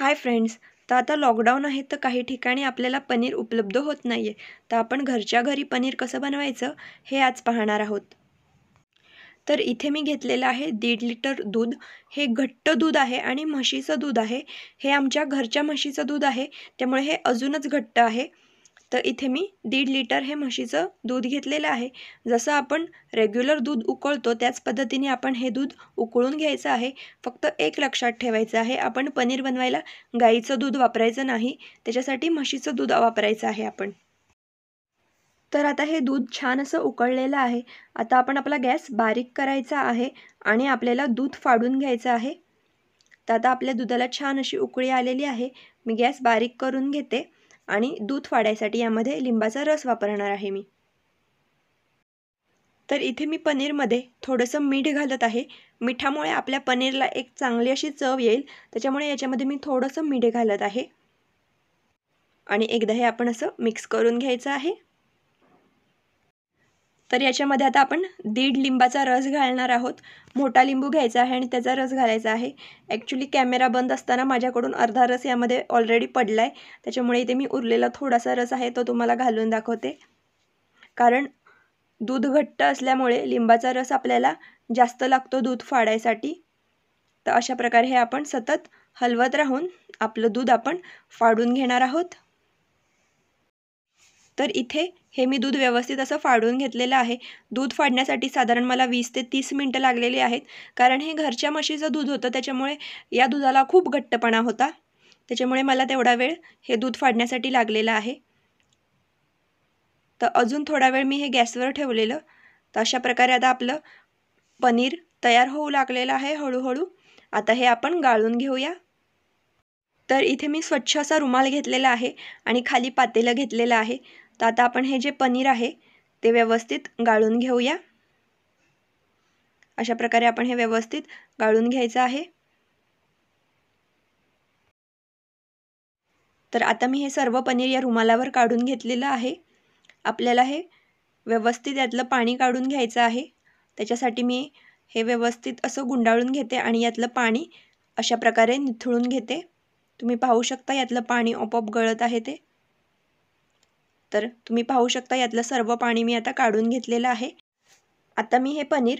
hi friends तर आता lockdown आहे तर काही ठिकाणी आपल्याला पनीर उपलब्ध होत नाही आहे तर आपण घरच्या घरी पनीर कसं बनवायचं हे आज पाहणार आहोत तर इथे मी घेतलेलं आहे दीड लिटर दूध हे घट्ट दूध आहे आणि म्हशीचं दूध आहे हे आमच्या घरच्या म्हशीचं दूध आहे त्यामुळे हे अजूनच घट्ट आहे तर इथे मी दीड लिटर हे म्हशीचं दूध घेतलेलं आहे जसं आपण रेग्युलर दूध उकळतो त्याच पद्धतीने आपण हे दूध उकळून घ्यायचं आहे फक्त एक लक्षात ठेवायचं आहे आपण पनीर बनवायला गाईचं दूध वापरायचं नाही त्याच्यासाठी म्हशीचं दूध वापरायचं आहे आपण तर आता हे दूध छान असं उकळलेलं आहे आता आपण आपला गॅस बारीक करायचा आहे आणि आपल्याला दूध फाडून घ्यायचं आहे तर आता आपल्या दुधाला छान अशी उकळी आलेली आहे मी गॅस बारीक करून घेते आणि दूध वाढायसाठी यामध्ये लिंबाचा रस वापरणार आहे मी तर इथे मी पनीरमध्ये थोडंसं मीठ घालत आहे मिठामुळे आपल्या पनीरला एक चांगली अशी चव येईल त्याच्यामुळे याच्यामध्ये मी थोडंसं मीठ घालत आहे आणि एकदा हे आपण असं मिक्स करून घ्यायचं आहे तर याच्यामध्ये आता आपण दीड लिंबाचा रस घालणार आहोत मोठा लिंबू घ्यायचा आहे आणि त्याचा रस घालायचा आहे ॲक्च्युली कॅमेरा बंद असताना माझ्याकडून अर्धा रस यामध्ये ऑलरेडी पडला आहे त्याच्यामुळे इथे मी उरलेला थोडासा रस आहे तो तुम्हाला घालून दाखवते कारण दूध घट्ट असल्यामुळे लिंबाचा रस आपल्याला जास्त लागतो दूध फाडायसाठी तर अशा प्रकारे हे आपण सतत हलवत राहून आपलं दूध आपण फाडून घेणार आहोत तर इथे हे मी दूध व्यवस्थित असं फाडून घेतलेलं आहे दूध फाडण्यासाठी साधारण मला वीस ते तीस मिनटं लागलेली आहेत कारण हे घरच्या म्हशीचं दूध होतं त्याच्यामुळे या दुधाला खूप घट्टपणा होता त्याच्यामुळे मला तेवढा वेळ हे दूध फाडण्यासाठी लागलेलं आहे तर अजून थोडा वेळ मी हे गॅसवर ठेवलेलं तर अशा प्रकारे आता आपलं पनीर तयार होऊ लागलेलं आहे हळूहळू आता हे आपण गाळून घेऊया तर इथे मी स्वच्छ असा रुमाल घेतलेला आहे आणि खाली पातेलं घेतलेलं आहे तर आता आपण हे जे पनीर आहे ते व्यवस्थित गाळून घेऊया अशा प्रकारे आपण हे व्यवस्थित गाळून घ्यायचं आहे तर आता मी हे सर्व पनीर या रुमालावर काढून घेतलेलं आहे आपल्याला हे व्यवस्थित यातलं पाणी काढून घ्यायचं आहे त्याच्यासाठी मी हे व्यवस्थित असं गुंडाळून घेते आणि यातलं पाणी अशा प्रकारे निथळून घेते तुम्ही पाहू शकता यातलं पाणी आपोआप गळत आहे ते तर तुम्ही पाहू शकता यातलं सर्व पाणी मी आता काढून घेतलेलं आहे आता मी हे पनीर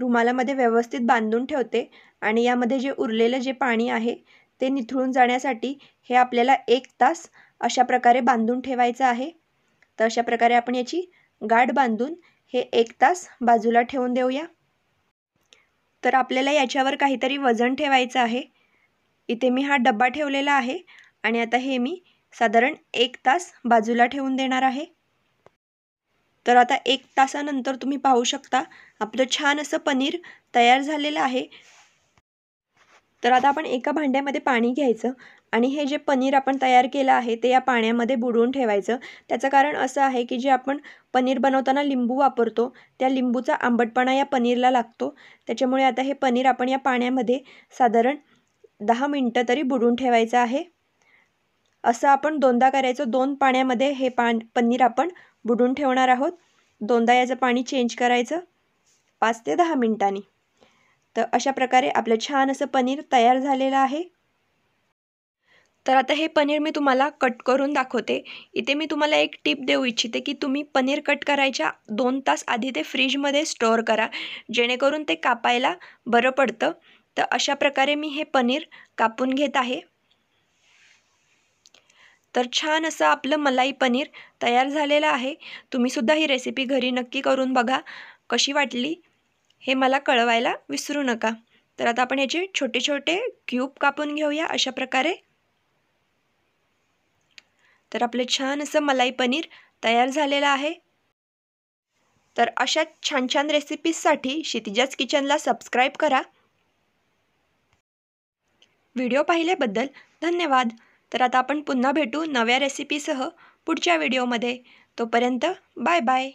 रुमालामध्ये व्यवस्थित बांधून ठेवते आणि यामध्ये जे उरलेलं जे पाणी आहे ते निथळून जाण्यासाठी हे आपल्याला एक तास अशा प्रकारे बांधून ठेवायचं आहे तर अशा प्रकारे आपण याची गाठ बांधून हे एक तास बाजूला ठेवून देऊया तर आपल्याला याच्यावर काहीतरी वजन ठेवायचं आहे इथे मी हा डब्बा ठेवलेला आहे आणि आता हे मी साधारण एक तास बाजूला ठेवून देणार आहे तर आता एक तासानंतर तुम्ही पाहू शकता आपलं छान असं पनीर तयार झालेलं आहे तर आता आपण एका भांड्यामध्ये पाणी घ्यायचं आणि हे जे पनीर आपण तयार केलं आहे ते या पाण्यामध्ये बुडवून ठेवायचं त्याचं कारण असं आहे की जे आपण पनीर बनवताना लिंबू वापरतो त्या लिंबूचा आंबटपणा या पनीरला लागतो त्याच्यामुळे आता हे पनीर आपण या पाण्यामध्ये साधारण दहा मिनटं तरी बुडवून ठेवायचं आहे असं आपण दोनदा करायचं दोन पाण्यामध्ये हे पान पनीर आपण बुडून ठेवणार आहोत दोनदा याचं पाणी चेंज करायचं पाच ते दहा मिनटांनी तर अशा प्रकारे आपलं छान असं पनीर तयार झालेलं आहे तर आता हे पनीर मी तुम्हाला कट करून दाखवते इथे मी तुम्हाला एक टिप देऊ इच्छिते की तुम्ही पनीर कट करायच्या दोन तास आधी ते फ्रीजमध्ये स्टोअर करा जेणेकरून ते कापायला बरं पडतं तर अशा प्रकारे मी हे पनीर कापून घेत आहे तर छान असं आपलं मलाई पनीर तयार झालेलं आहे तुम्हीसुद्धा ही रेसिपी घरी नक्की करून बघा कशी वाटली हे मला कळवायला विसरू नका तर आता आपण ह्याचे छोटे छोटे क्यूब कापून घेऊया अशा प्रकारे तर आपलं छान असं मलाई पनीर तयार झालेलं आहे तर अशा छान छान रेसिपीजसाठी क्षितिजाच किचनला सबस्क्राईब करा व्हिडिओ पाहिल्याबद्दल धन्यवाद तर आता आपण पुन्हा भेटू नव्या रेसिपीसह पुढच्या व्हिडिओमध्ये तोपर्यंत बाय बाय